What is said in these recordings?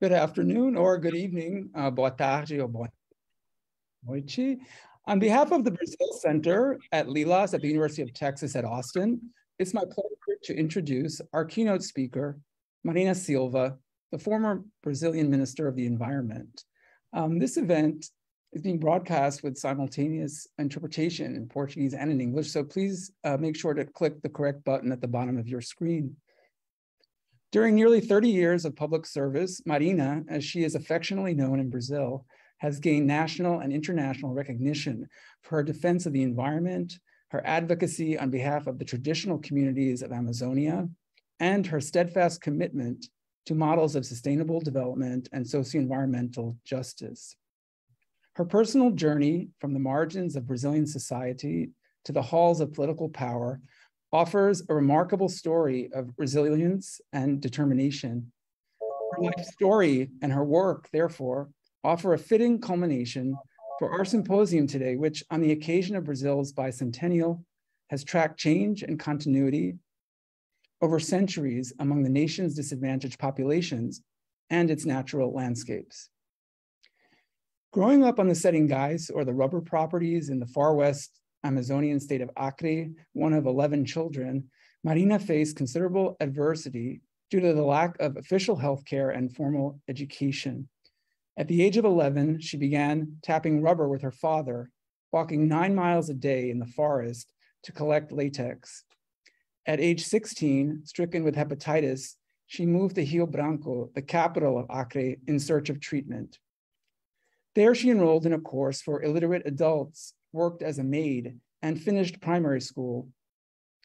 good afternoon or good evening, uh, boa tarde or boa noite. On behalf of the Brazil Center at Lilas at the University of Texas at Austin, it's my pleasure to introduce our keynote speaker, Marina Silva, the former Brazilian Minister of the Environment. Um, this event is being broadcast with simultaneous interpretation in Portuguese and in English, so please uh, make sure to click the correct button at the bottom of your screen. During nearly 30 years of public service, Marina, as she is affectionately known in Brazil, has gained national and international recognition for her defense of the environment, her advocacy on behalf of the traditional communities of Amazonia, and her steadfast commitment to models of sustainable development and socio-environmental justice. Her personal journey from the margins of Brazilian society to the halls of political power offers a remarkable story of resilience and determination. Her life story and her work, therefore, offer a fitting culmination for our symposium today, which, on the occasion of Brazil's bicentennial, has tracked change and continuity over centuries among the nation's disadvantaged populations and its natural landscapes. Growing up on the setting guys or the rubber properties in the far west Amazonian state of Acre, one of 11 children, Marina faced considerable adversity due to the lack of official health care and formal education. At the age of 11, she began tapping rubber with her father, walking nine miles a day in the forest to collect latex. At age 16, stricken with hepatitis, she moved to Rio Branco, the capital of Acre, in search of treatment. There, she enrolled in a course for illiterate adults worked as a maid, and finished primary school.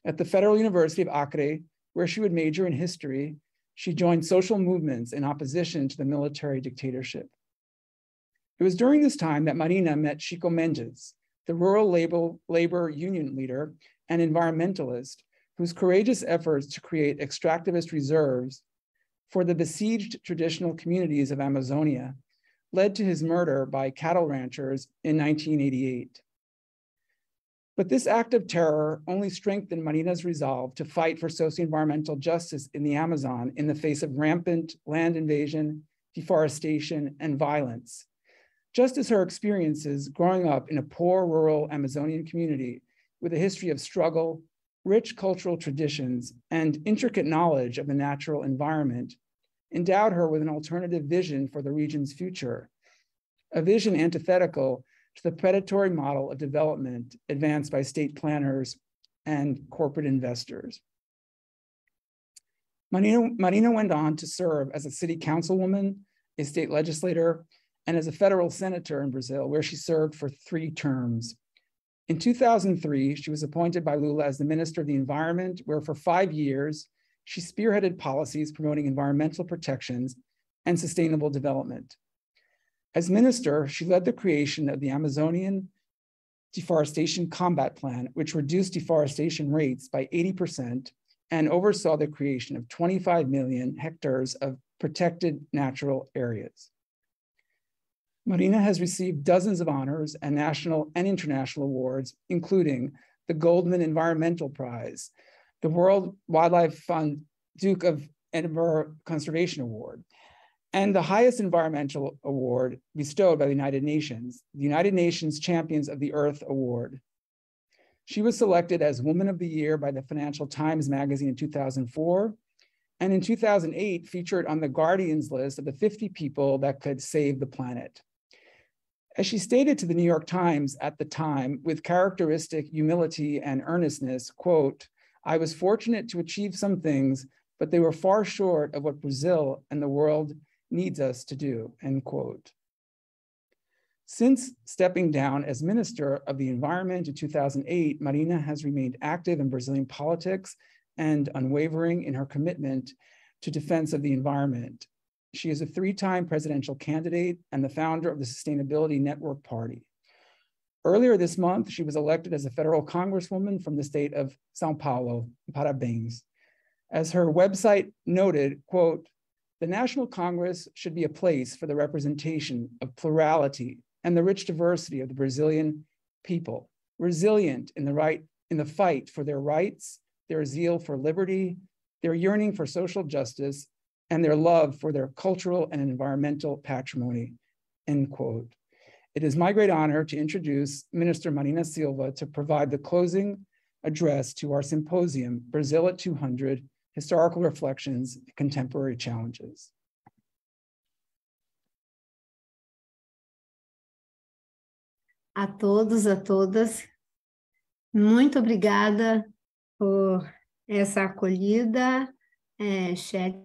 At the Federal University of Acre, where she would major in history, she joined social movements in opposition to the military dictatorship. It was during this time that Marina met Chico Mendes, the rural labor, labor union leader and environmentalist whose courageous efforts to create extractivist reserves for the besieged traditional communities of Amazonia led to his murder by cattle ranchers in 1988. But this act of terror only strengthened Marina's resolve to fight for socio-environmental justice in the Amazon in the face of rampant land invasion, deforestation, and violence. Just as her experiences growing up in a poor rural Amazonian community with a history of struggle, rich cultural traditions, and intricate knowledge of the natural environment endowed her with an alternative vision for the region's future, a vision antithetical to the predatory model of development advanced by state planners and corporate investors. Marina, Marina went on to serve as a city councilwoman, a state legislator, and as a federal senator in Brazil, where she served for three terms. In 2003, she was appointed by Lula as the Minister of the Environment, where for five years, she spearheaded policies promoting environmental protections and sustainable development. As minister, she led the creation of the Amazonian Deforestation Combat Plan, which reduced deforestation rates by 80% and oversaw the creation of 25 million hectares of protected natural areas. Marina has received dozens of honors and national and international awards, including the Goldman Environmental Prize, the World Wildlife Fund Duke of Edinburgh Conservation Award, and the highest environmental award bestowed by the United Nations, the United Nations Champions of the Earth Award. She was selected as Woman of the Year by the Financial Times magazine in 2004, and in 2008 featured on the Guardian's list of the 50 people that could save the planet. As she stated to the New York Times at the time, with characteristic humility and earnestness, quote, I was fortunate to achieve some things, but they were far short of what Brazil and the world needs us to do, end quote. Since stepping down as Minister of the Environment in 2008, Marina has remained active in Brazilian politics and unwavering in her commitment to defense of the environment. She is a three-time presidential candidate and the founder of the Sustainability Network Party. Earlier this month, she was elected as a federal congresswoman from the state of Sao Paulo, Parabéns. As her website noted, quote, the National Congress should be a place for the representation of plurality and the rich diversity of the Brazilian people, resilient in the, right, in the fight for their rights, their zeal for liberty, their yearning for social justice, and their love for their cultural and environmental patrimony, end quote. It is my great honor to introduce Minister Marina Silva to provide the closing address to our symposium, Brazil at 200, historical reflections, contemporary challenges. A todos, a todas, muito obrigada por essa acolhida, é, chat.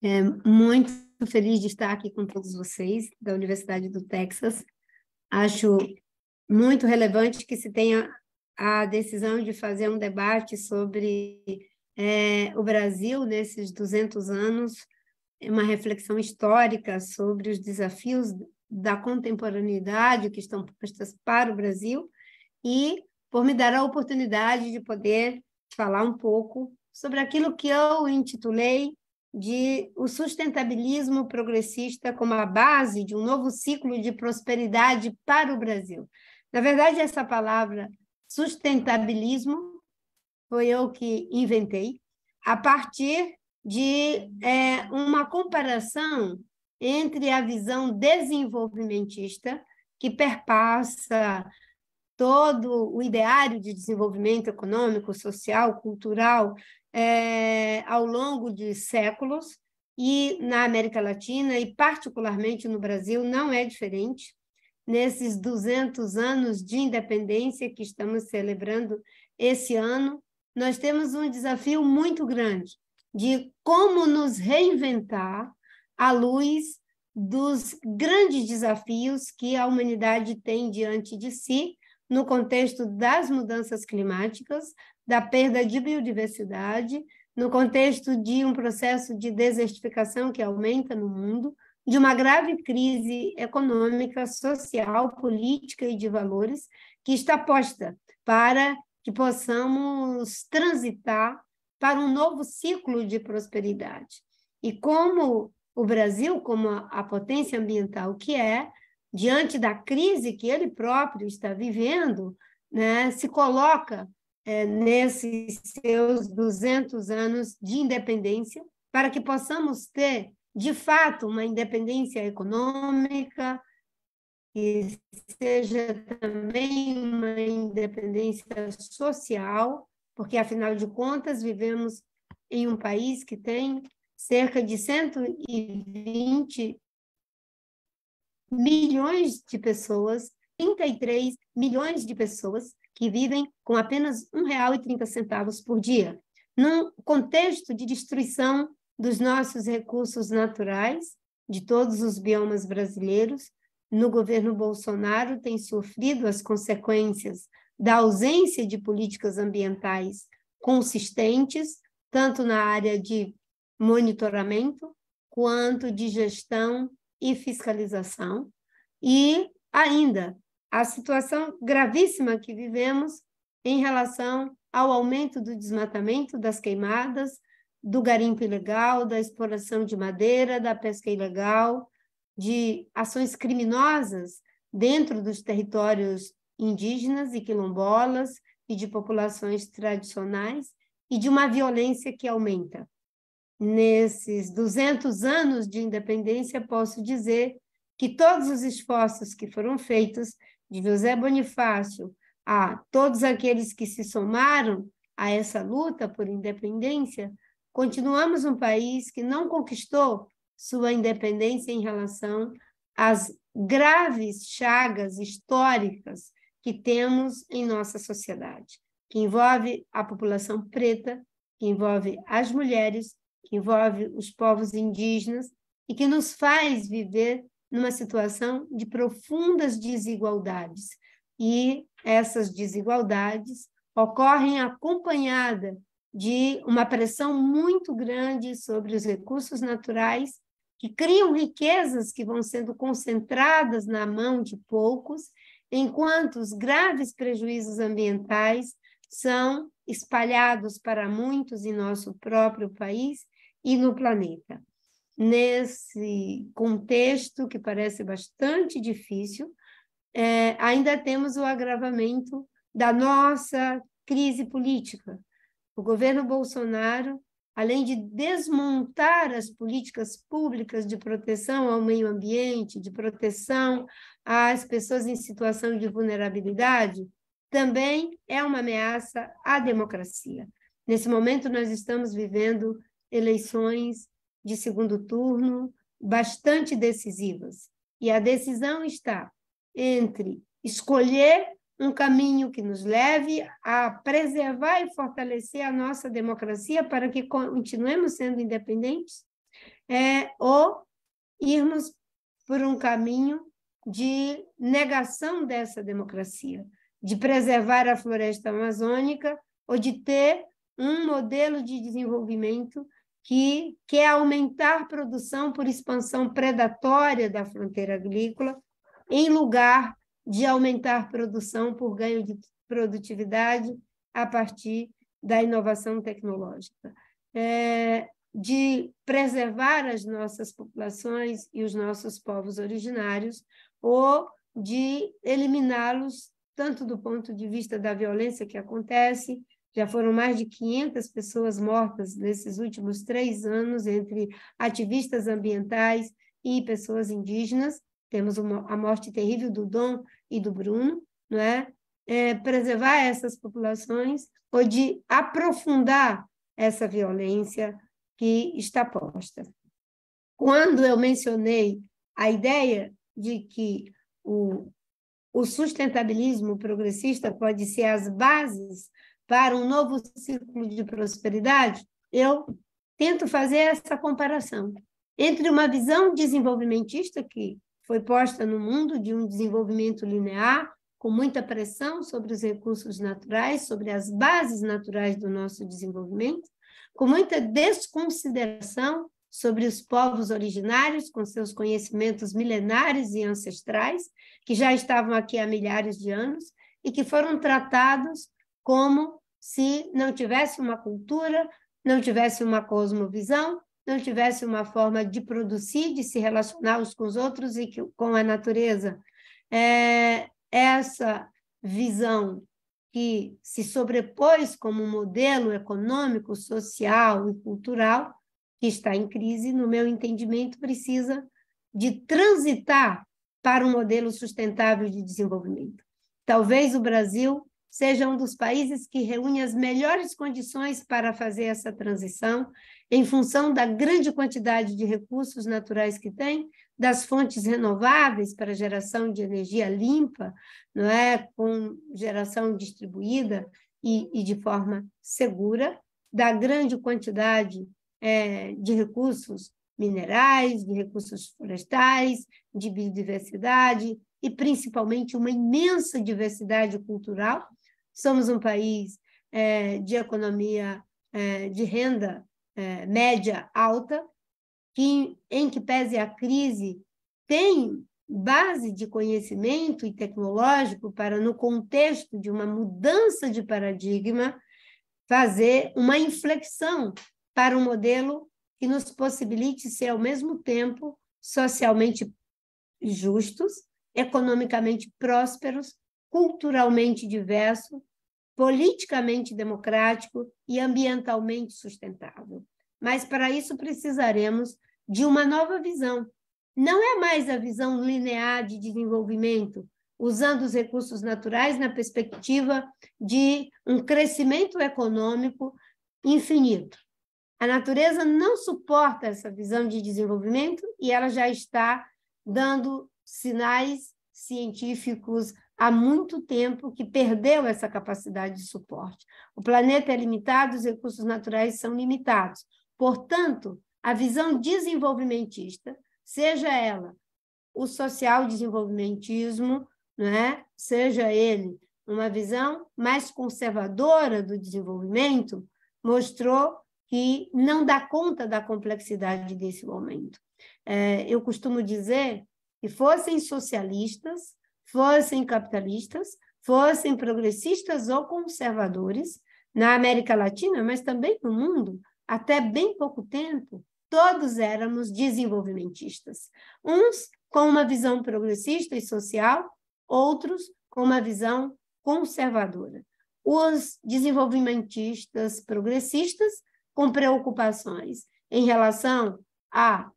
É, muito feliz de estar aqui com todos vocês da Universidade do Texas. Acho muito relevante que se tenha a decisão de fazer um debate sobre é, o Brasil, nesses 200 anos, é uma reflexão histórica sobre os desafios da contemporaneidade que estão postas para o Brasil e por me dar a oportunidade de poder falar um pouco sobre aquilo que eu intitulei de o sustentabilismo progressista como a base de um novo ciclo de prosperidade para o Brasil. Na verdade, essa palavra sustentabilismo foi eu que inventei, a partir de é, uma comparação entre a visão desenvolvimentista, que perpassa todo o ideário de desenvolvimento econômico, social, cultural, é, ao longo de séculos, e na América Latina, e particularmente no Brasil, não é diferente. Nesses 200 anos de independência que estamos celebrando esse ano, nós temos um desafio muito grande de como nos reinventar à luz dos grandes desafios que a humanidade tem diante de si no contexto das mudanças climáticas, da perda de biodiversidade, no contexto de um processo de desertificação que aumenta no mundo, de uma grave crise econômica, social, política e de valores que está posta para que possamos transitar para um novo ciclo de prosperidade. E como o Brasil, como a potência ambiental que é, diante da crise que ele próprio está vivendo, né, se coloca é, nesses seus 200 anos de independência, para que possamos ter, de fato, uma independência econômica, que seja também uma independência social, porque, afinal de contas, vivemos em um país que tem cerca de 120 milhões de pessoas, 33 milhões de pessoas que vivem com apenas R$ 1,30 por dia, num contexto de destruição dos nossos recursos naturais, de todos os biomas brasileiros, no governo Bolsonaro tem sofrido as consequências da ausência de políticas ambientais consistentes, tanto na área de monitoramento quanto de gestão e fiscalização, e ainda a situação gravíssima que vivemos em relação ao aumento do desmatamento, das queimadas, do garimpo ilegal, da exploração de madeira, da pesca ilegal, de ações criminosas dentro dos territórios indígenas e quilombolas e de populações tradicionais e de uma violência que aumenta. Nesses 200 anos de independência, posso dizer que todos os esforços que foram feitos de José Bonifácio a todos aqueles que se somaram a essa luta por independência, continuamos um país que não conquistou sua independência em relação às graves chagas históricas que temos em nossa sociedade, que envolve a população preta, que envolve as mulheres, que envolve os povos indígenas e que nos faz viver numa situação de profundas desigualdades. E essas desigualdades ocorrem acompanhada de uma pressão muito grande sobre os recursos naturais que criam riquezas que vão sendo concentradas na mão de poucos, enquanto os graves prejuízos ambientais são espalhados para muitos em nosso próprio país e no planeta. Nesse contexto, que parece bastante difícil, é, ainda temos o agravamento da nossa crise política. O governo Bolsonaro além de desmontar as políticas públicas de proteção ao meio ambiente, de proteção às pessoas em situação de vulnerabilidade, também é uma ameaça à democracia. Nesse momento, nós estamos vivendo eleições de segundo turno bastante decisivas, e a decisão está entre escolher um caminho que nos leve a preservar e fortalecer a nossa democracia para que continuemos sendo independentes, é, ou irmos por um caminho de negação dessa democracia, de preservar a floresta amazônica ou de ter um modelo de desenvolvimento que quer aumentar a produção por expansão predatória da fronteira agrícola em lugar de aumentar produção por ganho de produtividade a partir da inovação tecnológica, é, de preservar as nossas populações e os nossos povos originários, ou de eliminá-los, tanto do ponto de vista da violência que acontece, já foram mais de 500 pessoas mortas nesses últimos três anos entre ativistas ambientais e pessoas indígenas, temos uma, a morte terrível do Dom e do Bruno, não é? é preservar essas populações ou de aprofundar essa violência que está posta. Quando eu mencionei a ideia de que o, o sustentabilismo progressista pode ser as bases para um novo ciclo de prosperidade, eu tento fazer essa comparação entre uma visão desenvolvimentista que foi posta no mundo de um desenvolvimento linear, com muita pressão sobre os recursos naturais, sobre as bases naturais do nosso desenvolvimento, com muita desconsideração sobre os povos originários, com seus conhecimentos milenares e ancestrais, que já estavam aqui há milhares de anos e que foram tratados como se não tivesse uma cultura, não tivesse uma cosmovisão, não tivesse uma forma de produzir, de se relacionar uns com os outros e que, com a natureza. É, é, essa visão que se sobrepôs como modelo econômico, social e cultural, que está em crise, no meu entendimento, precisa de transitar para um modelo sustentável de desenvolvimento. Talvez o Brasil seja um dos países que reúne as melhores condições para fazer essa transição, em função da grande quantidade de recursos naturais que tem, das fontes renováveis para geração de energia limpa, não é, com geração distribuída e, e de forma segura, da grande quantidade é, de recursos minerais, de recursos florestais, de biodiversidade e principalmente uma imensa diversidade cultural somos um país é, de economia é, de renda é, média alta, que, em que pese a crise, tem base de conhecimento e tecnológico para, no contexto de uma mudança de paradigma, fazer uma inflexão para um modelo que nos possibilite ser, ao mesmo tempo, socialmente justos, economicamente prósperos culturalmente diverso, politicamente democrático e ambientalmente sustentável. Mas para isso precisaremos de uma nova visão. Não é mais a visão linear de desenvolvimento, usando os recursos naturais na perspectiva de um crescimento econômico infinito. A natureza não suporta essa visão de desenvolvimento e ela já está dando sinais científicos há muito tempo que perdeu essa capacidade de suporte. O planeta é limitado, os recursos naturais são limitados. Portanto, a visão desenvolvimentista, seja ela o social desenvolvimentismo, né? seja ele uma visão mais conservadora do desenvolvimento, mostrou que não dá conta da complexidade desse momento. É, eu costumo dizer que fossem socialistas fossem capitalistas, fossem progressistas ou conservadores, na América Latina, mas também no mundo, até bem pouco tempo, todos éramos desenvolvimentistas. Uns com uma visão progressista e social, outros com uma visão conservadora. Os desenvolvimentistas progressistas com preocupações em relação à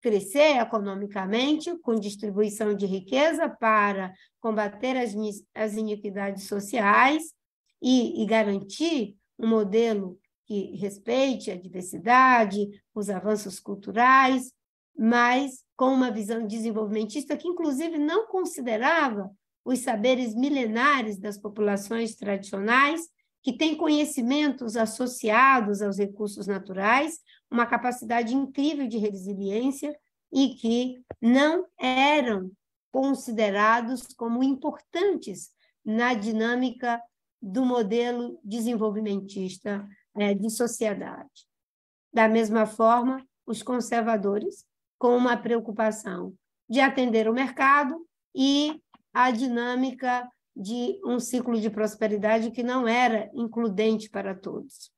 crescer economicamente, com distribuição de riqueza para combater as, as iniquidades sociais e, e garantir um modelo que respeite a diversidade, os avanços culturais, mas com uma visão desenvolvimentista que, inclusive, não considerava os saberes milenares das populações tradicionais que tem conhecimentos associados aos recursos naturais, uma capacidade incrível de resiliência e que não eram considerados como importantes na dinâmica do modelo desenvolvimentista né, de sociedade. Da mesma forma, os conservadores, com uma preocupação de atender o mercado e a dinâmica de um ciclo de prosperidade que não era includente para todos.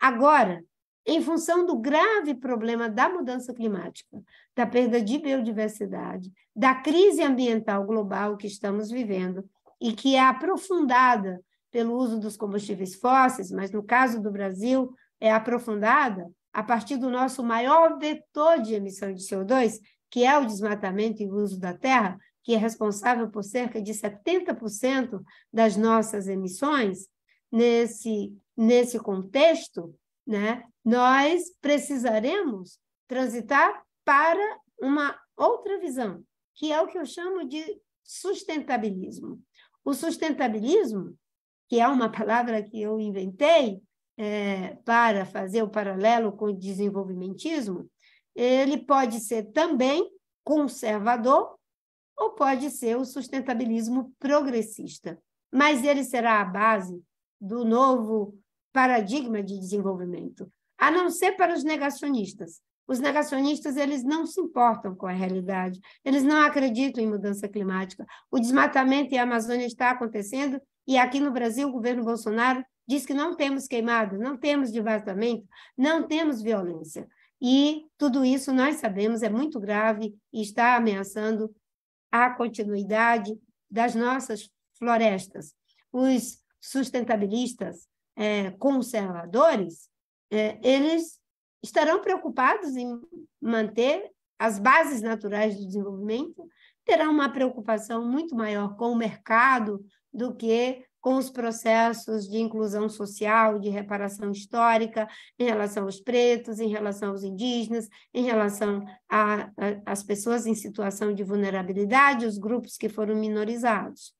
Agora, em função do grave problema da mudança climática, da perda de biodiversidade, da crise ambiental global que estamos vivendo e que é aprofundada pelo uso dos combustíveis fósseis, mas no caso do Brasil é aprofundada a partir do nosso maior vetor de emissão de CO2, que é o desmatamento e o uso da terra, que é responsável por cerca de 70% das nossas emissões, nesse, nesse contexto, né, nós precisaremos transitar para uma outra visão, que é o que eu chamo de sustentabilismo. O sustentabilismo, que é uma palavra que eu inventei é, para fazer o paralelo com o desenvolvimentismo, ele pode ser também conservador ou pode ser o sustentabilismo progressista. Mas ele será a base do novo paradigma de desenvolvimento, a não ser para os negacionistas. Os negacionistas, eles não se importam com a realidade, eles não acreditam em mudança climática. O desmatamento em Amazônia está acontecendo e aqui no Brasil o governo Bolsonaro diz que não temos queimada, não temos desmatamento, não temos violência. E tudo isso nós sabemos é muito grave e está ameaçando à continuidade das nossas florestas. Os sustentabilistas é, conservadores, é, eles estarão preocupados em manter as bases naturais do desenvolvimento, terão uma preocupação muito maior com o mercado do que com os processos de inclusão social, de reparação histórica, em relação aos pretos, em relação aos indígenas, em relação às pessoas em situação de vulnerabilidade, os grupos que foram minorizados.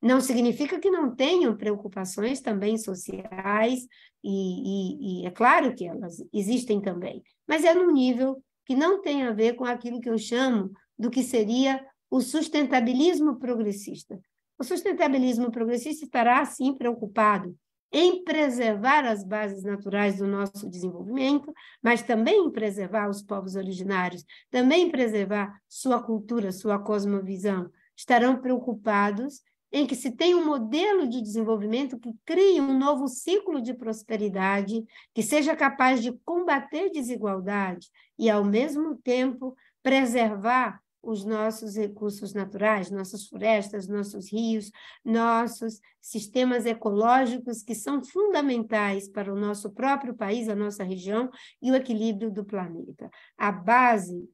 Não significa que não tenham preocupações também sociais, e, e, e é claro que elas existem também, mas é num nível que não tem a ver com aquilo que eu chamo do que seria o sustentabilismo progressista, o sustentabilismo progressista estará, sim, preocupado em preservar as bases naturais do nosso desenvolvimento, mas também em preservar os povos originários, também em preservar sua cultura, sua cosmovisão. Estarão preocupados em que se tenha um modelo de desenvolvimento que crie um novo ciclo de prosperidade, que seja capaz de combater desigualdade e, ao mesmo tempo, preservar os nossos recursos naturais, nossas florestas, nossos rios, nossos sistemas ecológicos que são fundamentais para o nosso próprio país, a nossa região e o equilíbrio do planeta. A base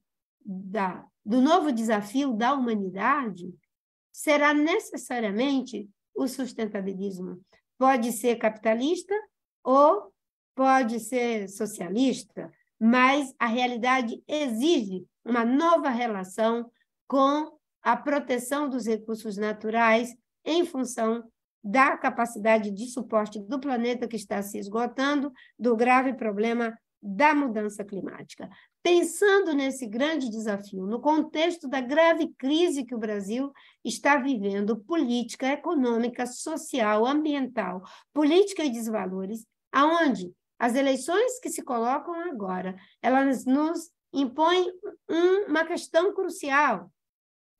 da, do novo desafio da humanidade será necessariamente o sustentabilismo. Pode ser capitalista ou pode ser socialista, mas a realidade exige uma nova relação com a proteção dos recursos naturais em função da capacidade de suporte do planeta que está se esgotando, do grave problema da mudança climática. Pensando nesse grande desafio, no contexto da grave crise que o Brasil está vivendo, política, econômica, social, ambiental, política e desvalores, aonde as eleições que se colocam agora, elas nos impõem uma questão crucial.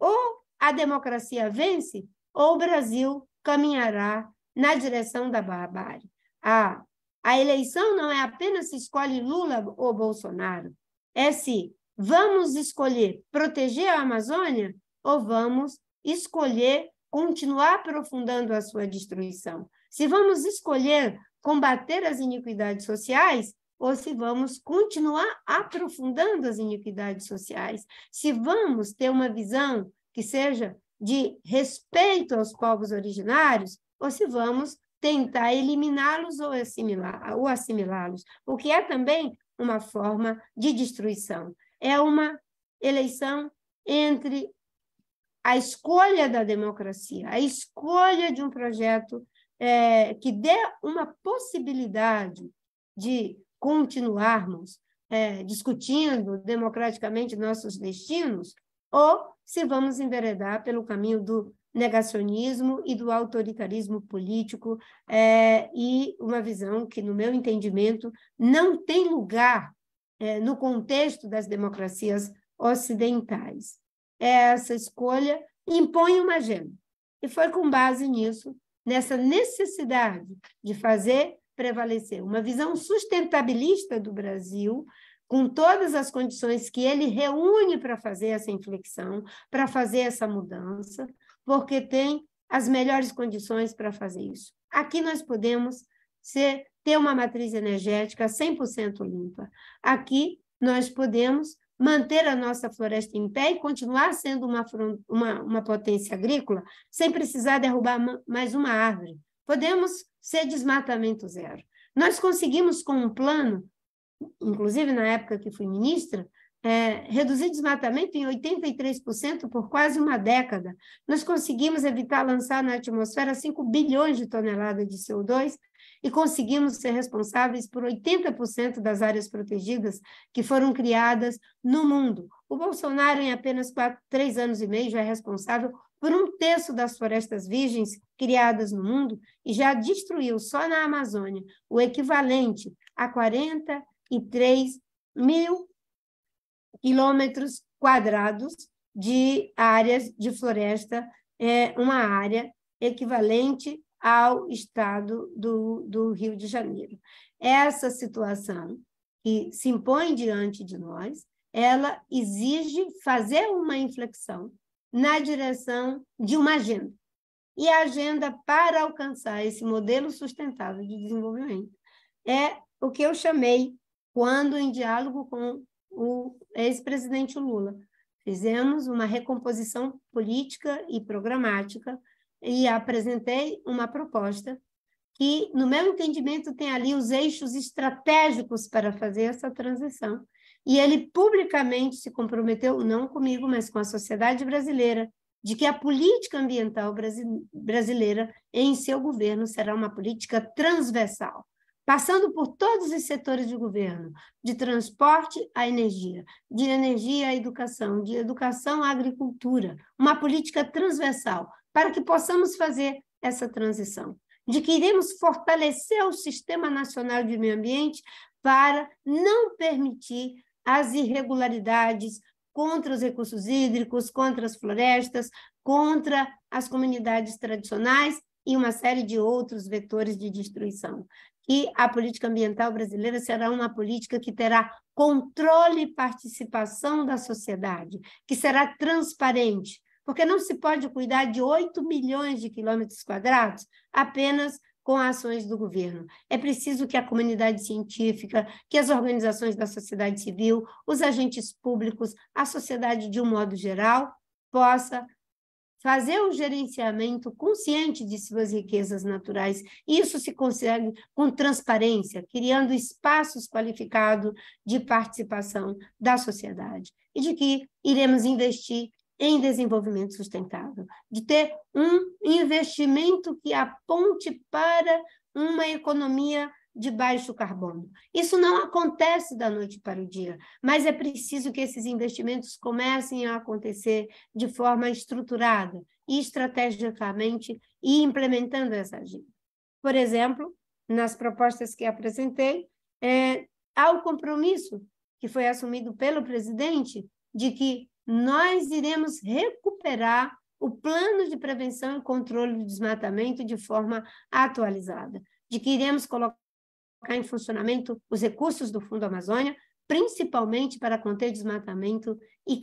Ou a democracia vence, ou o Brasil caminhará na direção da barbárie. A, a eleição não é apenas se escolhe Lula ou Bolsonaro, é se vamos escolher proteger a Amazônia ou vamos escolher continuar aprofundando a sua destruição. Se vamos escolher combater as iniquidades sociais ou se vamos continuar aprofundando as iniquidades sociais, se vamos ter uma visão que seja de respeito aos povos originários ou se vamos tentar eliminá-los ou assimilá-los, o que é também uma forma de destruição. É uma eleição entre a escolha da democracia, a escolha de um projeto é, que dê uma possibilidade de continuarmos é, discutindo democraticamente nossos destinos, ou se vamos enveredar pelo caminho do negacionismo e do autoritarismo político é, e uma visão que, no meu entendimento, não tem lugar é, no contexto das democracias ocidentais. Essa escolha impõe uma agenda, e foi com base nisso nessa necessidade de fazer prevalecer uma visão sustentabilista do Brasil, com todas as condições que ele reúne para fazer essa inflexão, para fazer essa mudança, porque tem as melhores condições para fazer isso. Aqui nós podemos ser, ter uma matriz energética 100% limpa. Aqui nós podemos manter a nossa floresta em pé e continuar sendo uma, uma, uma potência agrícola sem precisar derrubar mais uma árvore. Podemos ser desmatamento zero. Nós conseguimos, com um plano, inclusive na época que fui ministra, é, reduzir desmatamento em 83% por quase uma década. Nós conseguimos evitar lançar na atmosfera 5 bilhões de toneladas de CO2 e conseguimos ser responsáveis por 80% das áreas protegidas que foram criadas no mundo. O Bolsonaro, em apenas quatro, três anos e meio, já é responsável por um terço das florestas virgens criadas no mundo e já destruiu só na Amazônia o equivalente a 43 mil quilômetros quadrados de áreas de floresta, é, uma área equivalente ao estado do, do Rio de Janeiro. Essa situação que se impõe diante de nós, ela exige fazer uma inflexão na direção de uma agenda. E a agenda para alcançar esse modelo sustentável de desenvolvimento é o que eu chamei, quando em diálogo com o ex-presidente Lula, fizemos uma recomposição política e programática e apresentei uma proposta que, no meu entendimento, tem ali os eixos estratégicos para fazer essa transição. E ele publicamente se comprometeu, não comigo, mas com a sociedade brasileira, de que a política ambiental brasileira em seu governo será uma política transversal, passando por todos os setores de governo, de transporte à energia, de energia à educação, de educação à agricultura, uma política transversal para que possamos fazer essa transição, de que iremos fortalecer o Sistema Nacional de Meio Ambiente para não permitir as irregularidades contra os recursos hídricos, contra as florestas, contra as comunidades tradicionais e uma série de outros vetores de destruição. E a política ambiental brasileira será uma política que terá controle e participação da sociedade, que será transparente, porque não se pode cuidar de 8 milhões de quilômetros quadrados apenas com ações do governo. É preciso que a comunidade científica, que as organizações da sociedade civil, os agentes públicos, a sociedade de um modo geral, possa fazer um gerenciamento consciente de suas riquezas naturais. Isso se consegue com transparência, criando espaços qualificados de participação da sociedade. E de que iremos investir em desenvolvimento sustentável, de ter um investimento que aponte para uma economia de baixo carbono. Isso não acontece da noite para o dia, mas é preciso que esses investimentos comecem a acontecer de forma estruturada, estrategicamente e implementando essa agenda. Por exemplo, nas propostas que apresentei, é, há o compromisso que foi assumido pelo presidente de que nós iremos recuperar o plano de prevenção e controle do desmatamento de forma atualizada, de que iremos colocar em funcionamento os recursos do Fundo Amazônia, principalmente para conter desmatamento e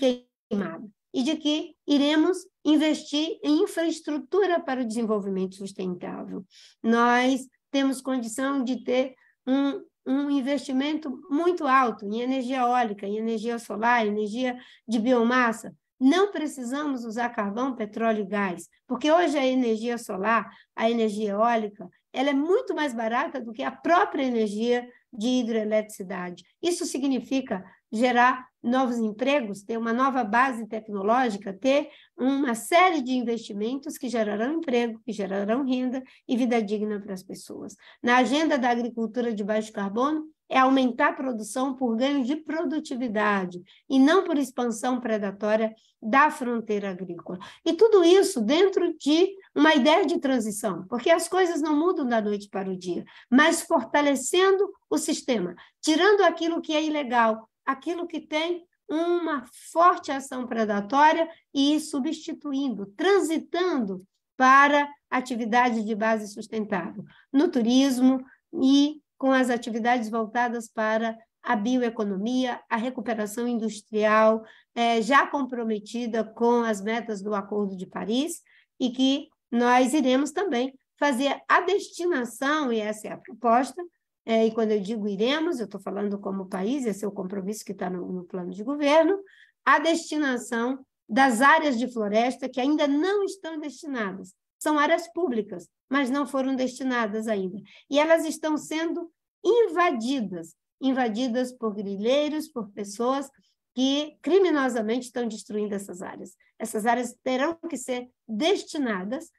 queimada, e de que iremos investir em infraestrutura para o desenvolvimento sustentável. Nós temos condição de ter um um investimento muito alto em energia eólica, em energia solar, energia de biomassa. Não precisamos usar carvão, petróleo e gás, porque hoje a energia solar, a energia eólica, ela é muito mais barata do que a própria energia de hidroeletricidade. Isso significa gerar novos empregos, ter uma nova base tecnológica, ter uma série de investimentos que gerarão emprego, que gerarão renda e vida digna para as pessoas. Na agenda da agricultura de baixo carbono, é aumentar a produção por ganho de produtividade e não por expansão predatória da fronteira agrícola. E tudo isso dentro de uma ideia de transição, porque as coisas não mudam da noite para o dia, mas fortalecendo o sistema, tirando aquilo que é ilegal, aquilo que tem uma forte ação predatória e substituindo, transitando para atividades de base sustentável no turismo e com as atividades voltadas para a bioeconomia, a recuperação industrial, é, já comprometida com as metas do Acordo de Paris, e que nós iremos também fazer a destinação, e essa é a proposta, é, e quando eu digo iremos, eu estou falando como país, esse é o compromisso que está no, no plano de governo, a destinação das áreas de floresta que ainda não estão destinadas são áreas públicas, mas não foram destinadas ainda. E elas estão sendo invadidas invadidas por grileiros, por pessoas que criminosamente estão destruindo essas áreas. Essas áreas terão que ser destinadas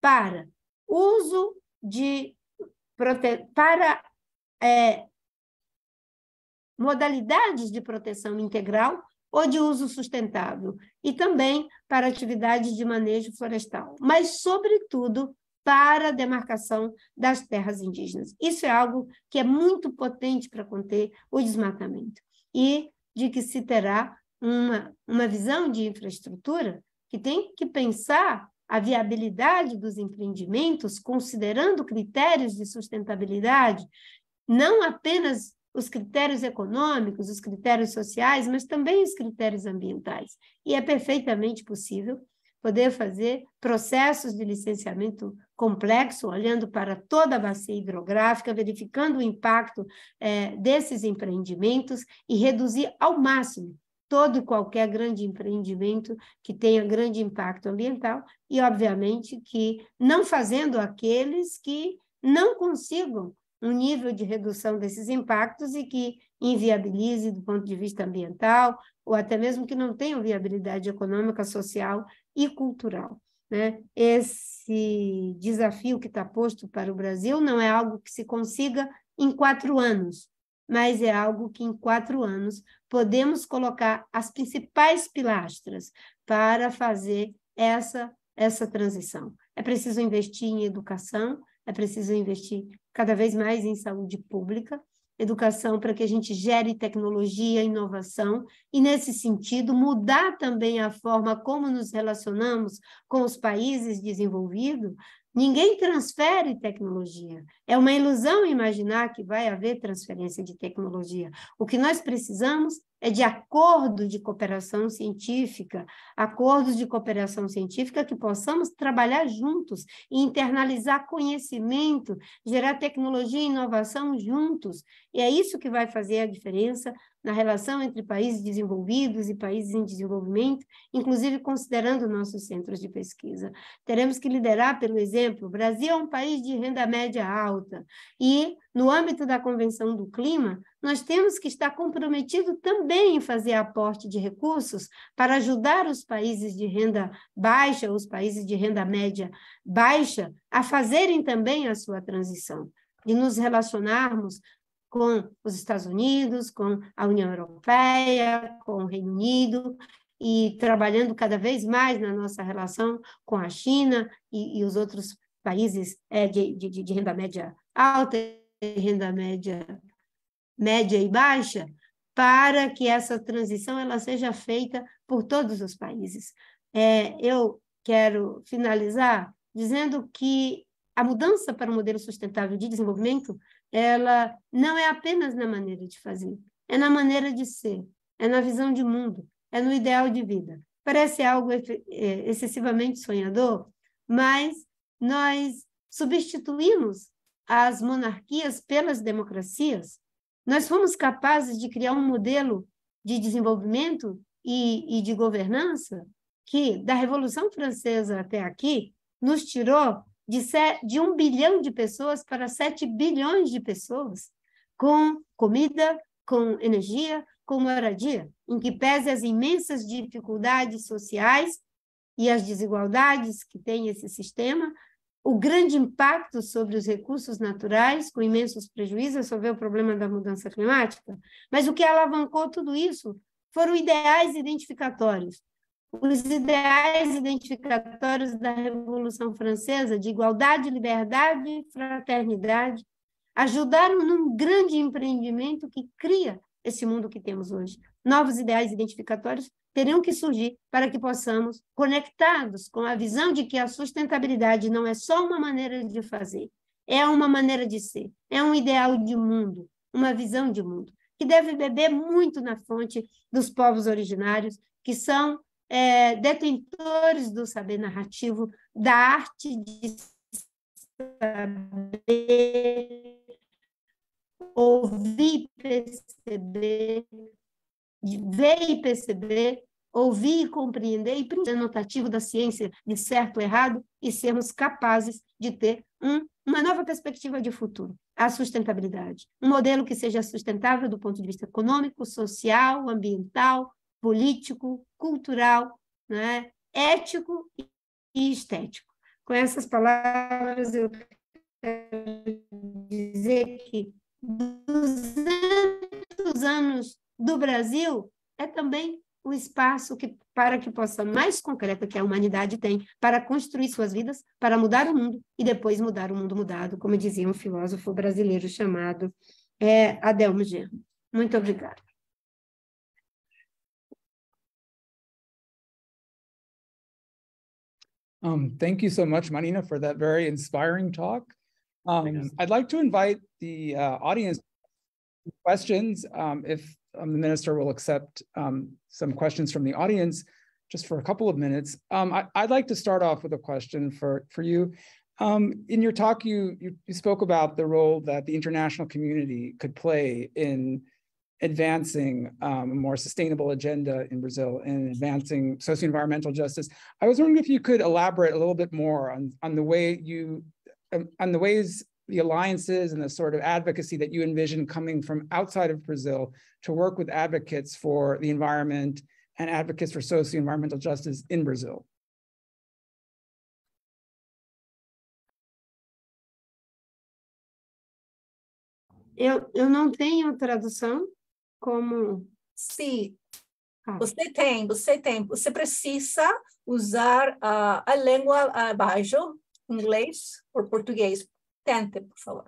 para uso de prote... para é, modalidades de proteção integral ou de uso sustentável, e também para atividades de manejo florestal, mas, sobretudo, para a demarcação das terras indígenas. Isso é algo que é muito potente para conter o desmatamento e de que se terá uma, uma visão de infraestrutura que tem que pensar a viabilidade dos empreendimentos, considerando critérios de sustentabilidade, não apenas os critérios econômicos, os critérios sociais, mas também os critérios ambientais. E é perfeitamente possível poder fazer processos de licenciamento complexo, olhando para toda a bacia hidrográfica, verificando o impacto é, desses empreendimentos e reduzir ao máximo todo e qualquer grande empreendimento que tenha grande impacto ambiental e, obviamente, que não fazendo aqueles que não consigam um nível de redução desses impactos e que inviabilize do ponto de vista ambiental, ou até mesmo que não tenham viabilidade econômica, social e cultural. Né? Esse desafio que está posto para o Brasil não é algo que se consiga em quatro anos, mas é algo que em quatro anos podemos colocar as principais pilastras para fazer essa, essa transição. É preciso investir em educação, é preciso investir cada vez mais em saúde pública, educação, para que a gente gere tecnologia, inovação, e nesse sentido, mudar também a forma como nos relacionamos com os países desenvolvidos. Ninguém transfere tecnologia. É uma ilusão imaginar que vai haver transferência de tecnologia. O que nós precisamos é de acordo de cooperação científica, acordos de cooperação científica que possamos trabalhar juntos e internalizar conhecimento, gerar tecnologia e inovação juntos. E é isso que vai fazer a diferença na relação entre países desenvolvidos e países em desenvolvimento, inclusive considerando nossos centros de pesquisa. Teremos que liderar pelo exemplo. O Brasil é um país de renda média alta e, no âmbito da Convenção do Clima, nós temos que estar comprometido também em fazer aporte de recursos para ajudar os países de renda baixa, os países de renda média baixa, a fazerem também a sua transição de nos relacionarmos com os Estados Unidos, com a União Europeia, com o Reino Unido, e trabalhando cada vez mais na nossa relação com a China e, e os outros países é, de, de, de, renda média alta, renda média média e baixa, para que essa transição ela seja feita por todos os países. É, eu quero finalizar dizendo que a mudança para o modelo sustentável de desenvolvimento ela não é apenas na maneira de fazer, é na maneira de ser, é na visão de mundo, é no ideal de vida. Parece algo é, é, excessivamente sonhador, mas nós substituímos as monarquias pelas democracias. Nós fomos capazes de criar um modelo de desenvolvimento e, e de governança que, da Revolução Francesa até aqui, nos tirou de, de bilhão de pessoas para sete bilhões de pessoas, com comida, com energia, com moradia, em que pese as imensas dificuldades sociais e as desigualdades que tem esse sistema, o grande impacto sobre os recursos naturais, com imensos prejuízos, sobre o problema da mudança climática. Mas o que alavancou tudo isso foram ideais identificatórios, os ideais identificatórios da Revolução Francesa de igualdade, liberdade e fraternidade ajudaram num grande empreendimento que cria esse mundo que temos hoje. Novos ideais identificatórios terão que surgir para que possamos, conectados com a visão de que a sustentabilidade não é só uma maneira de fazer, é uma maneira de ser, é um ideal de mundo, uma visão de mundo, que deve beber muito na fonte dos povos originários, que são é, detentores do saber narrativo, da arte de saber ouvir e perceber, ver e perceber, ouvir e compreender, e princípio anotativo da ciência de certo e errado, e sermos capazes de ter um, uma nova perspectiva de futuro, a sustentabilidade. Um modelo que seja sustentável do ponto de vista econômico, social, ambiental, político, cultural, né? ético e estético. Com essas palavras, eu quero dizer que 200 anos do Brasil é também o espaço que, para que possa mais concreto que a humanidade tem para construir suas vidas, para mudar o mundo e depois mudar o mundo mudado, como dizia um filósofo brasileiro chamado é, Adelmo Germo. Muito obrigada. Um, thank you so much, Manina, for that very inspiring talk. Um, I'd like to invite the uh, audience questions, um, if um, the minister will accept um, some questions from the audience just for a couple of minutes. Um, I, would like to start off with a question for, for you. in your talk, you, you, you spoke about the role that the international community could play in advancing um, a more sustainable agenda in Brazil and advancing socio-environmental justice. I was wondering if you could elaborate a little bit more on, on the way you, um, on the ways the alliances and the sort of advocacy that you envision coming from outside of Brazil to work with advocates for the environment and advocates for socio-environmental justice in Brazil. Eu, eu não tenho tradução. como se ah. você tem, você tem, você precisa usar uh, a língua abaixo, inglês ou português. Tente, por favor.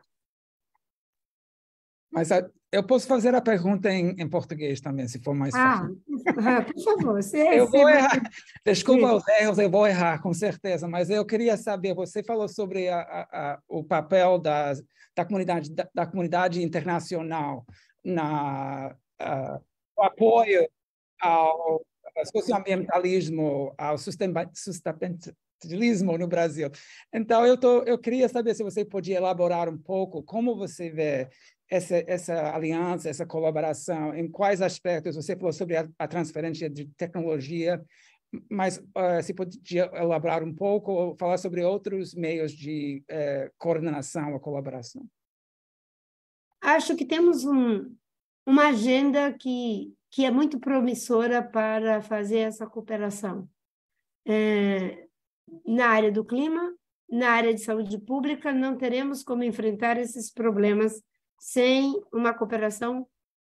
Mas a, eu posso fazer a pergunta em, em, português também, se for mais ah, fácil. Ah, por favor. Se, eu vou errar. Desculpa os erros, eu vou errar, com certeza. Mas eu queria saber, você falou sobre a, a, o papel das, da, comunidade, da, da comunidade internacional na uh, o apoio ao socioambientalismo, ao sustentabilismo no Brasil. Então, eu, tô, eu queria saber se você podia elaborar um pouco como você vê essa, essa aliança, essa colaboração, em quais aspectos você falou sobre a, a transferência de tecnologia, mas uh, se podia elaborar um pouco ou falar sobre outros meios de uh, coordenação ou colaboração. Acho que temos um, uma agenda que, que é muito promissora para fazer essa cooperação é, na área do clima, na área de saúde pública, não teremos como enfrentar esses problemas sem uma cooperação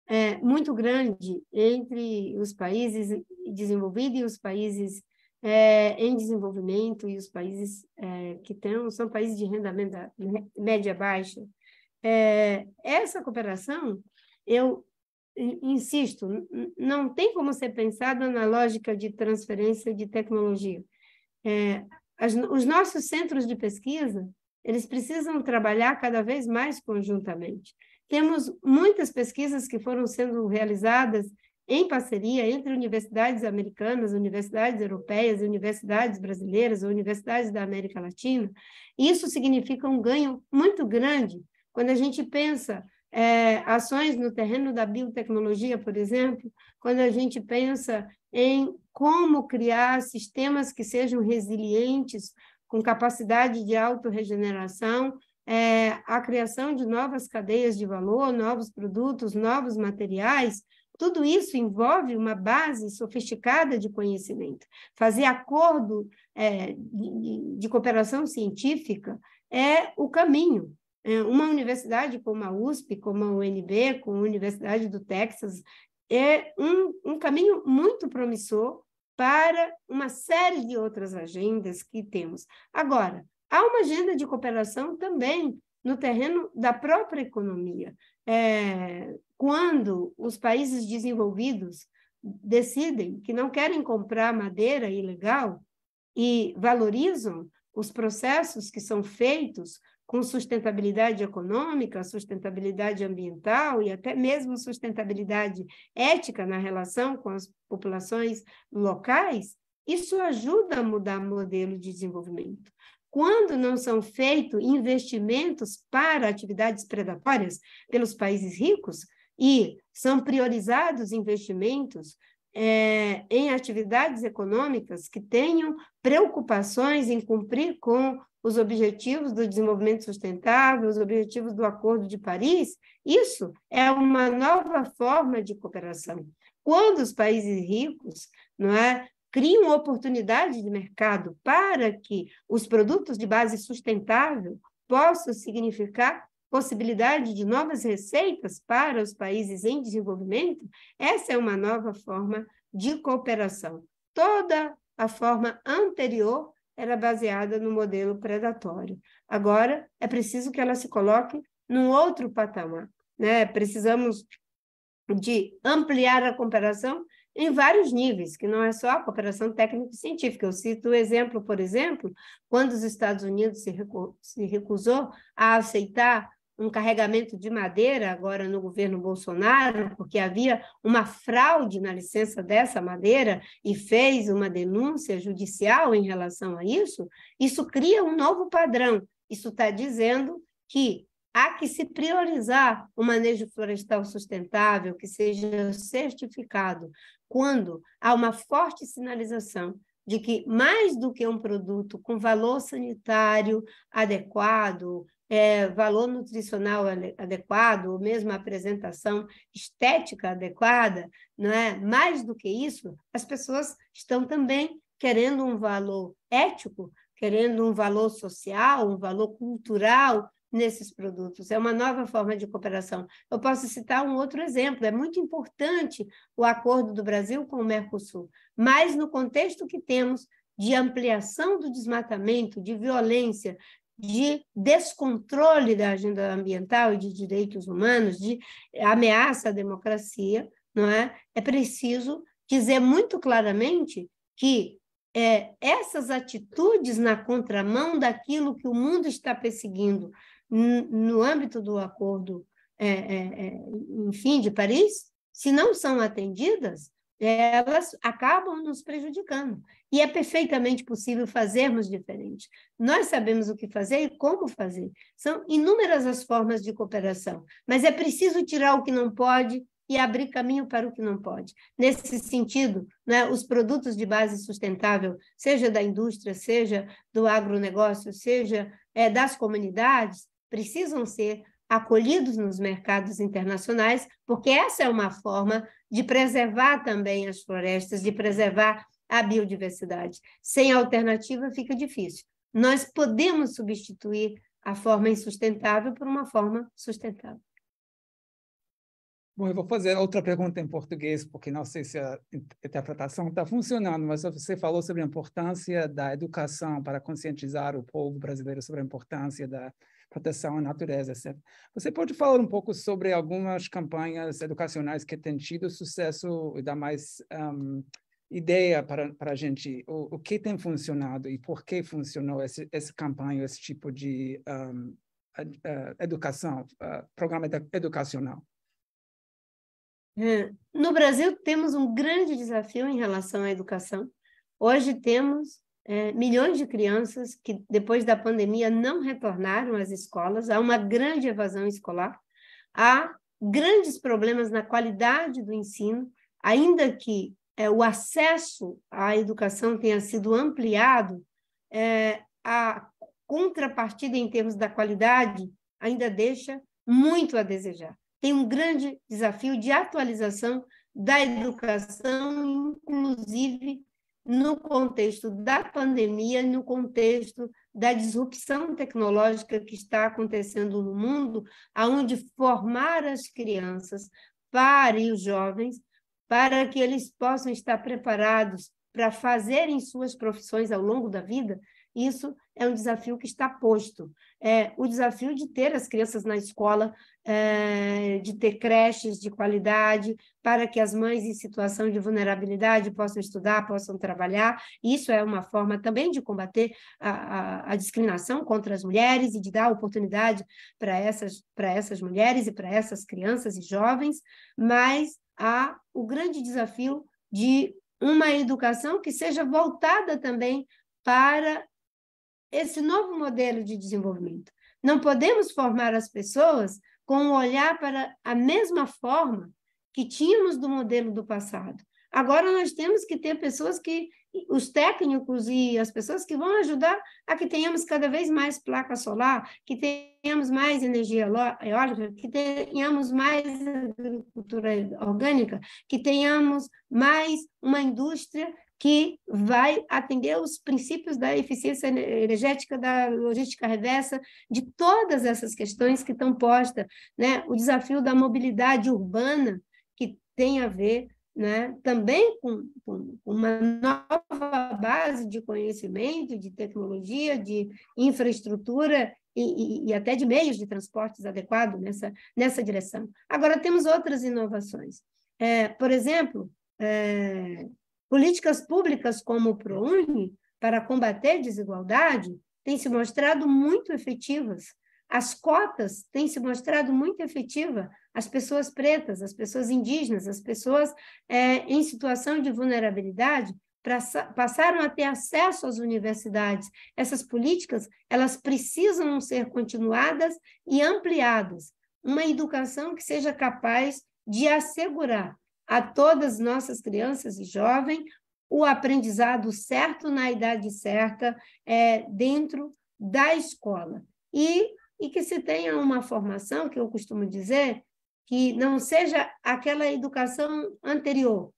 é, muito grande entre os países desenvolvidos e os países é, em desenvolvimento e os países é, que são países de renda média baixa. É, essa cooperação eu insisto, não tem como ser pensado na lógica de transferência de tecnologia. É, as, os nossos centros de pesquisa, eles precisam trabalhar cada vez mais conjuntamente. Temos muitas pesquisas que foram sendo realizadas em parceria entre universidades americanas, universidades europeias, universidades brasileiras, universidades da América Latina. Isso significa um ganho muito grande quando a gente pensa é, ações no terreno da biotecnologia, por exemplo, quando a gente pensa em como criar sistemas que sejam resilientes, com capacidade de autorregeneração, é, a criação de novas cadeias de valor, novos produtos, novos materiais, tudo isso envolve uma base sofisticada de conhecimento. Fazer acordo é, de, de cooperação científica é o caminho é, uma universidade como a USP, como a UNB, como a Universidade do Texas, é um, um caminho muito promissor para uma série de outras agendas que temos. Agora, há uma agenda de cooperação também no terreno da própria economia. É, quando os países desenvolvidos decidem que não querem comprar madeira ilegal e valorizam os processos que são feitos com sustentabilidade econômica, sustentabilidade ambiental e até mesmo sustentabilidade ética na relação com as populações locais, isso ajuda a mudar modelo de desenvolvimento. Quando não são feitos investimentos para atividades predatórias pelos países ricos e são priorizados investimentos é, em atividades econômicas que tenham preocupações em cumprir com os objetivos do desenvolvimento sustentável, os objetivos do Acordo de Paris, isso é uma nova forma de cooperação. Quando os países ricos não é, criam oportunidade de mercado para que os produtos de base sustentável possam significar possibilidade de novas receitas para os países em desenvolvimento, essa é uma nova forma de cooperação. Toda a forma anterior era baseada no modelo predatório. Agora é preciso que ela se coloque num outro patamar. Né? Precisamos de ampliar a cooperação em vários níveis, que não é só a cooperação técnico-científica. Eu cito o exemplo, por exemplo, quando os Estados Unidos se, se recusou a aceitar um carregamento de madeira agora no governo Bolsonaro, porque havia uma fraude na licença dessa madeira e fez uma denúncia judicial em relação a isso, isso cria um novo padrão. Isso está dizendo que há que se priorizar o manejo florestal sustentável, que seja certificado, quando há uma forte sinalização de que mais do que um produto com valor sanitário adequado, é, valor nutricional adequado, ou mesmo a apresentação estética adequada, não é? mais do que isso, as pessoas estão também querendo um valor ético, querendo um valor social, um valor cultural nesses produtos. É uma nova forma de cooperação. Eu posso citar um outro exemplo. É muito importante o acordo do Brasil com o Mercosul, mas no contexto que temos de ampliação do desmatamento, de violência, de descontrole da agenda ambiental e de direitos humanos, de ameaça à democracia, não é? É preciso dizer muito claramente que é, essas atitudes na contramão daquilo que o mundo está perseguindo no âmbito do acordo, é, é, é, enfim, de Paris, se não são atendidas, elas acabam nos prejudicando. E é perfeitamente possível fazermos diferente. Nós sabemos o que fazer e como fazer. São inúmeras as formas de cooperação, mas é preciso tirar o que não pode e abrir caminho para o que não pode. Nesse sentido, né, os produtos de base sustentável, seja da indústria, seja do agronegócio, seja é, das comunidades, precisam ser acolhidos nos mercados internacionais, porque essa é uma forma de preservar também as florestas, de preservar a biodiversidade. Sem alternativa fica difícil. Nós podemos substituir a forma insustentável por uma forma sustentável. Bom, eu vou fazer outra pergunta em português, porque não sei se a interpretação está funcionando, mas você falou sobre a importância da educação para conscientizar o povo brasileiro sobre a importância da proteção à natureza, etc. Você pode falar um pouco sobre algumas campanhas educacionais que têm tido sucesso e dar mais um, ideia para, para a gente o, o, que tem funcionado e por que funcionou esse, esse campanha, esse tipo de um, eh, educação, ah, programa educacional? É, no Brasil, temos um grande desafio em relação à educação. Hoje temos é, milhões de crianças que, depois da pandemia, não retornaram às escolas, há uma grande evasão escolar, há grandes problemas na qualidade do ensino, ainda que é, o acesso à educação tenha sido ampliado, é, a contrapartida em termos da qualidade ainda deixa muito a desejar. Tem um grande desafio de atualização da educação, inclusive no contexto da pandemia, no contexto da disrupção tecnológica que está acontecendo no mundo, aonde formar as crianças para e os jovens para que eles possam estar preparados para fazerem suas profissões ao longo da vida, isso é um desafio que está posto é, o desafio de ter as crianças na escola, é, de ter creches de qualidade, para que as mães em situação de vulnerabilidade possam estudar, possam trabalhar. Isso é uma forma também de combater a, a, a discriminação contra as mulheres e de dar oportunidade para essas, essas mulheres e para essas crianças e jovens, mas há o grande desafio de uma educação que seja voltada também para esse novo modelo de desenvolvimento. Não podemos formar as pessoas com um olhar para a mesma forma que tínhamos do modelo do passado. Agora nós temos que ter pessoas que, os técnicos e as pessoas que vão ajudar a que tenhamos cada vez mais placa solar, que tenhamos mais energia eólica, que tenhamos mais agricultura orgânica, que tenhamos mais uma indústria que vai atender os princípios da eficiência energética, da logística reversa, de todas essas questões que estão postas, né? O desafio da mobilidade urbana, que tem a ver né? também com, com, uma nova base de conhecimento, de tecnologia, de infraestrutura e, e, e até de meios de transportes adequados nessa, nessa direção. Agora, temos outras inovações. É, por exemplo, é, Políticas públicas como o PROUNI, para combater desigualdade, têm se mostrado muito efetivas. As cotas têm se mostrado muito efetiva. As pessoas pretas, as pessoas indígenas, as pessoas é, em situação de vulnerabilidade pra, passaram a ter acesso às universidades. Essas políticas elas precisam ser continuadas e ampliadas. Uma educação que seja capaz de assegurar a todas nossas crianças e jovens o aprendizado certo na idade certa é, dentro da escola. E, e que se tenha uma formação, que eu costumo dizer, que não seja aquela educação anterior,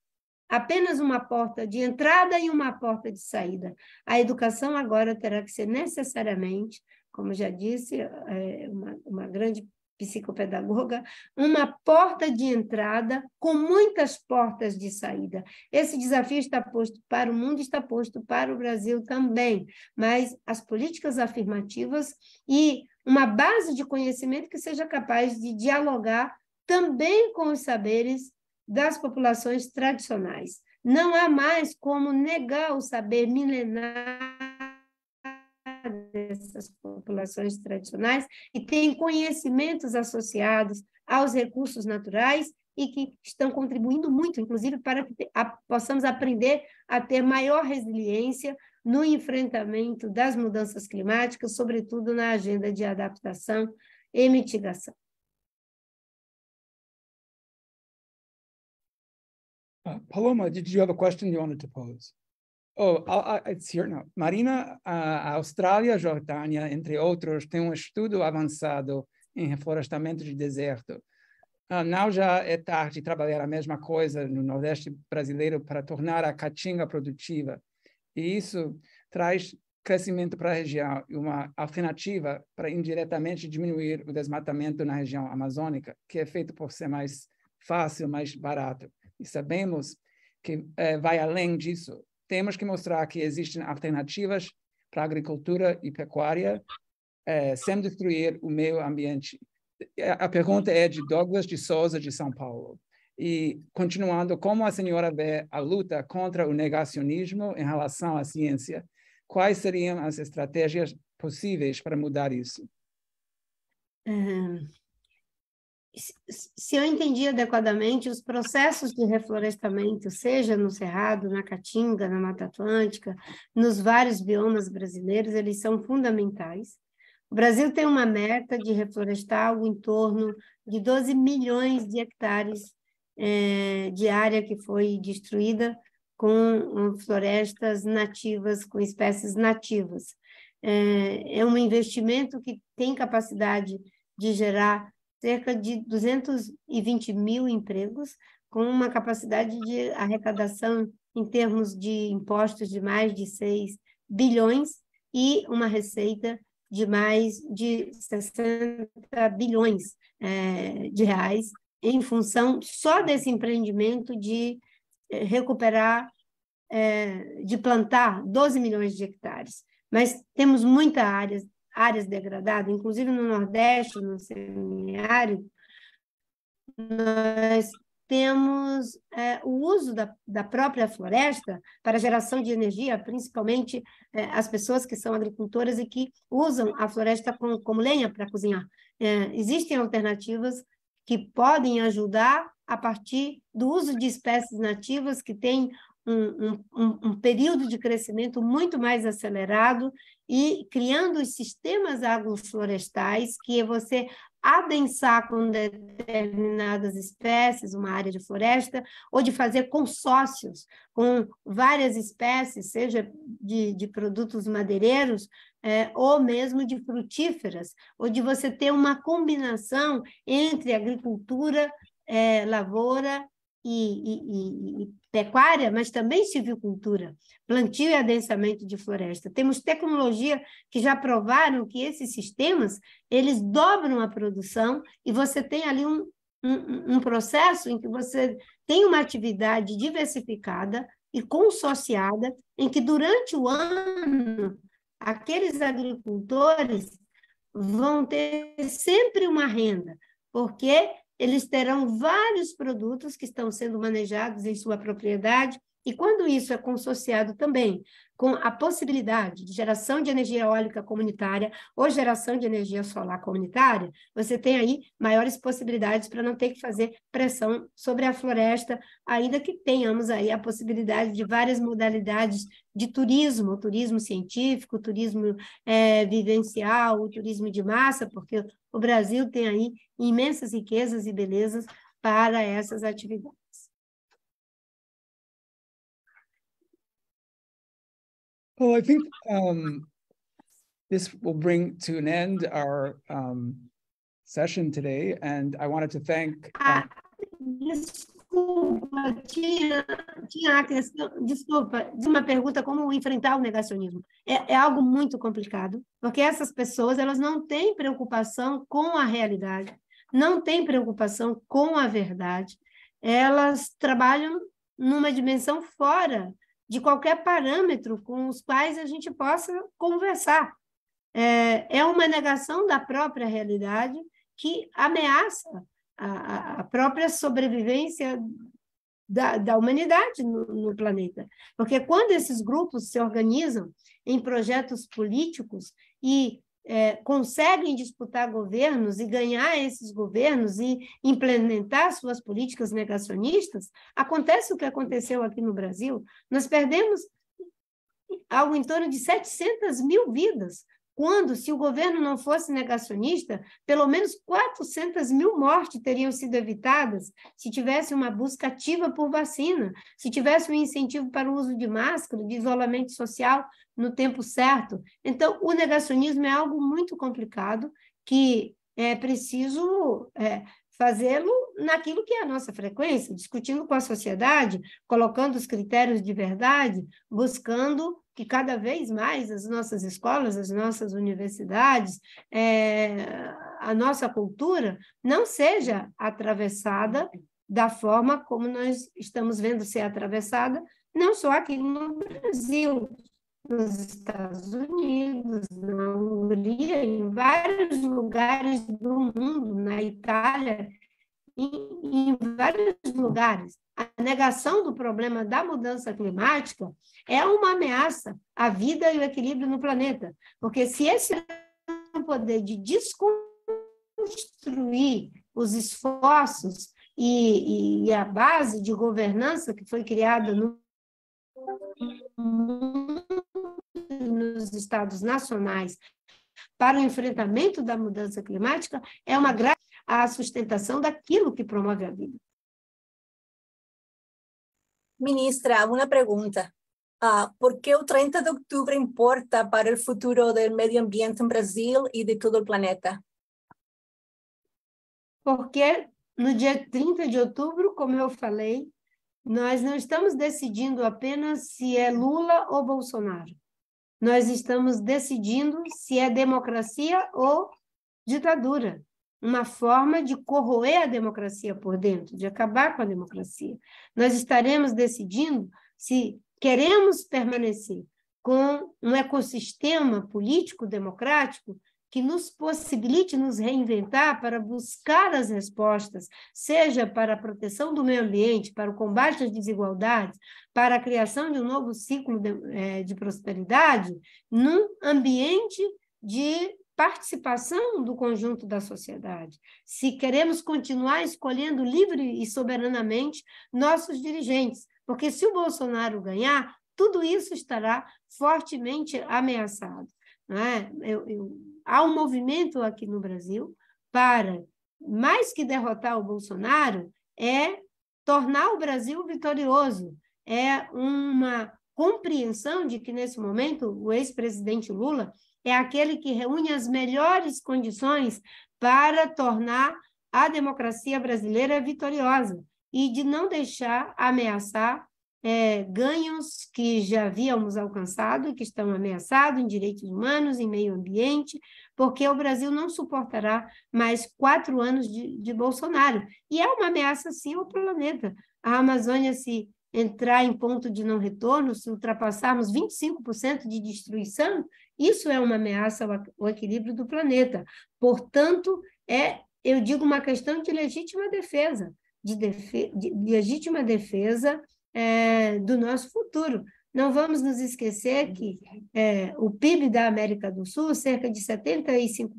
apenas uma porta de entrada e uma porta de saída. A educação agora terá que ser necessariamente, como já disse é, uma, uma grande psicopedagoga, uma porta de entrada com muitas portas de saída. Esse desafio está posto para o mundo, está posto para o Brasil também, mas as políticas afirmativas e uma base de conhecimento que seja capaz de dialogar também com os saberes das populações tradicionais. Não há mais como negar o saber milenar dessas populações tradicionais e têm conhecimentos associados aos recursos naturais e que estão contribuindo muito, inclusive, para que possamos aprender a ter maior resiliência no enfrentamento das mudanças climáticas, sobretudo na agenda de adaptação e mitigação. Uh, Paloma, did you have a question you wanted to pose? Oh, a, a, não. Marina, a, Austrália, Jordânia, entre outros, tem um estudo avançado em reflorestamento de deserto. Uh, ah, não já é tarde trabalhar a mesma coisa no Nordeste brasileiro para tornar a caatinga produtiva. E isso traz crescimento para a região e uma alternativa para indiretamente diminuir o desmatamento na região amazônica, que é feito por ser mais fácil, mais barato. E sabemos que eh, vai além disso temos que mostrar que existem alternativas para a agricultura e pecuária é, sem destruir o meio ambiente. A pergunta é de Douglas de Souza, de São Paulo. E, continuando, como a senhora vê a luta contra o negacionismo em relação à ciência? Quais seriam as estratégias possíveis para mudar isso? Uhum se eu entendi adequadamente, os processos de reflorestamento, seja no Cerrado, na Caatinga, na Mata Atlântica, nos vários biomas brasileiros, eles são fundamentais. O Brasil tem uma meta de reflorestar algo em torno de 12 milhões de hectares é, de área que foi destruída com florestas nativas, com espécies nativas. É, é um investimento que tem capacidade de gerar cerca de 220 mil empregos, com uma capacidade de arrecadação em termos de impostos de mais de 6 bilhões e uma receita de mais de 60 bilhões é, de reais, em função só desse empreendimento de é, recuperar, é, de plantar 12 milhões de hectares. Mas temos muita área, áreas degradadas, inclusive no Nordeste, no semiárido, nós temos é, o uso da, da própria floresta para geração de energia, principalmente é, as pessoas que são agricultoras e que usam a floresta com, como lenha para cozinhar. É, existem alternativas que podem ajudar a partir do uso de espécies nativas que têm um, um, um período de crescimento muito mais acelerado e criando os sistemas agroflorestais, que é você adensar com determinadas espécies uma área de floresta, ou de fazer consórcios com várias espécies, seja de, de produtos madeireiros, é, ou mesmo de frutíferas, ou de você ter uma combinação entre agricultura, é, lavoura e, e, e, pecuária, mas também silvicultura, plantio e adensamento de floresta. Temos tecnologia que já provaram que esses sistemas, eles dobram a produção e você tem ali um, um, um processo em que você tem uma atividade diversificada e consociada, em que durante o ano, aqueles agricultores vão ter sempre uma renda, porque eles terão vários produtos que estão sendo manejados em sua propriedade e quando isso é consociado também com a possibilidade de geração de energia eólica comunitária ou geração de energia solar comunitária, você tem aí maiores possibilidades para não ter que fazer pressão sobre a floresta, ainda que tenhamos aí a possibilidade de várias modalidades de turismo, turismo científico, turismo é, vivencial, turismo de massa, porque o Brasil tem aí imensas riquezas e belezas para essas atividades. Well, I think um, this will bring to an end our um, session today, and I wanted to thank. desculpa, tinha, tinha a questão, desculpa, de uma pergunta como enfrentar o negacionismo. É, é, algo muito complicado, porque essas pessoas elas não têm preocupação com a realidade, não têm preocupação com a verdade, elas trabalham numa dimensão fora de qualquer parâmetro com os quais a gente possa conversar. É, é uma negação da própria realidade que ameaça a, a própria sobrevivência da, da humanidade no, no planeta. Porque quando esses grupos se organizam em projetos políticos e é, conseguem disputar governos e ganhar esses governos e implementar suas políticas negacionistas, acontece o que aconteceu aqui no Brasil. Nós perdemos algo em torno de 700 mil vidas quando, se o governo não fosse negacionista, pelo menos 400 mil mortes teriam sido evitadas se tivesse uma busca ativa por vacina, se tivesse um incentivo para o uso de máscara, de isolamento social no tempo certo. Então, o negacionismo é algo muito complicado que é preciso é, fazê-lo naquilo que é a nossa frequência, discutindo com a sociedade, colocando os critérios de verdade, buscando que cada vez mais as nossas escolas, as nossas universidades, é, a nossa cultura não seja atravessada da forma como nós estamos vendo ser atravessada, não só aqui no Brasil, nos Estados Unidos, na Hungria, em vários lugares do mundo, na Itália, em, em vários lugares. A negação do problema da mudança climática é uma ameaça à vida e ao equilíbrio no planeta, porque se esse poder de desconstruir os esforços e, e, e a base de governança que foi criada no mundo dos estados nacionais para o enfrentamento da mudança climática é uma grave à sustentação daquilo que promove a vida. Ministra, uma pergunta. Ah, ¿Por que o 30 de outubro importa para o futuro do meio ambiente no Brasil e de todo o planeta? Porque no dia 30 de outubro, como eu falei, nós não estamos decidindo apenas se é Lula ou Bolsonaro nós estamos decidindo se é democracia ou ditadura. Uma forma de corroer a democracia por dentro, de acabar com a democracia. Nós estaremos decidindo se queremos permanecer com um ecossistema político democrático que nos possibilite nos reinventar para buscar as respostas, seja para a proteção do meio ambiente, para o combate às desigualdades, para a criação de um novo ciclo de, eh, de prosperidade, num ambiente de participação do conjunto da sociedade. Se queremos continuar escolhendo livre e soberanamente nossos dirigentes, porque se o Bolsonaro ganhar, tudo isso estará fortemente ameaçado. Não é? eu, eu há um movimento aqui no Brasil para, mais que derrotar o Bolsonaro, é tornar o Brasil vitorioso. É uma compreensão de que, nesse momento, o ex-presidente Lula é aquele que reúne as melhores condições para tornar a democracia brasileira vitoriosa e de não deixar ameaçar é, ganhos que já havíamos alcançado, que estão ameaçados em direitos humanos, em meio ambiente, porque o Brasil não suportará mais quatro anos de, de Bolsonaro. E é uma ameaça, sim, ao planeta. A Amazônia, se entrar em ponto de não retorno, se ultrapassarmos 25% de destruição, isso é uma ameaça ao equilíbrio do planeta. Portanto, é, eu digo, uma questão de legítima defesa, de, defe de legítima defesa é, do nosso futuro. Não vamos nos esquecer uhum. que é, o PIB da América do Sul, cerca de 75%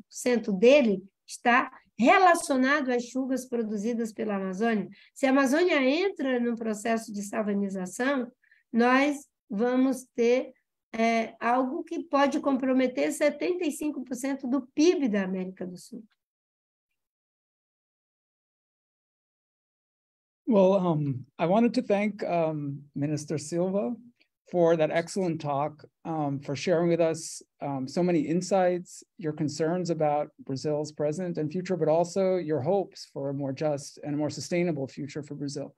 dele está relacionado às chuvas produzidas pela Amazônia. Se a Amazônia entra num processo de savanização, nós vamos ter é, algo que pode comprometer 75% do PIB da América do Sul. Well, um, I wanted to thank um, Minister Silva for that excellent talk, um, for sharing with us um, so many insights, your concerns about Brazil's present and future, but also your hopes for a more just and a more sustainable future for Brazil.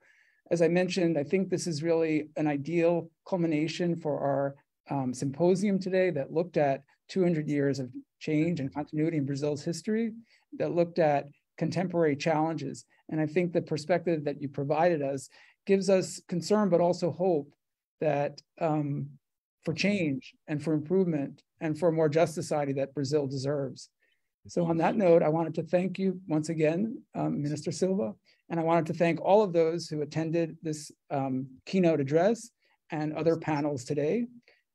As I mentioned, I think this is really an ideal culmination for our um, symposium today that looked at 200 years of change and continuity in Brazil's history, that looked at contemporary challenges and I think the perspective that you provided us gives us concern, but also hope that um, for change and for improvement and for a more just society that Brazil deserves. So, on that note, I wanted to thank you once again, um, Minister Silva, and I wanted to thank all of those who attended this um, keynote address and other panels today.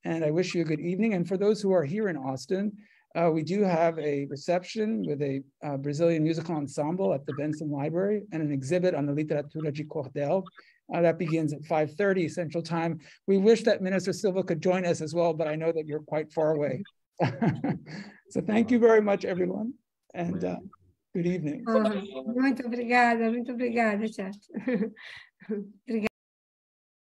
And I wish you a good evening. And for those who are here in Austin, uh, we do have a reception with a uh, Brazilian musical ensemble at the Benson Library and an exhibit on the Literatura de Cordel. Uh, that begins at 5.30 Central Time. We wish that Minister Silva could join us as well, but I know that you're quite far away. so thank you very much, everyone, and uh, good evening. muito obrigada, muito obrigada, chat.